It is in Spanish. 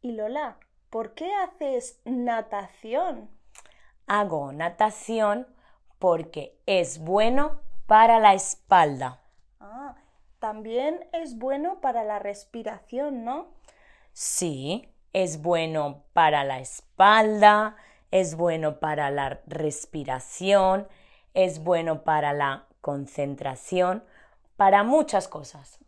Y Lola, ¿por qué haces natación? Hago natación porque es bueno para la espalda. Ah, también es bueno para la respiración, ¿no? Sí, es bueno para la espalda, es bueno para la respiración, es bueno para la concentración, para muchas cosas.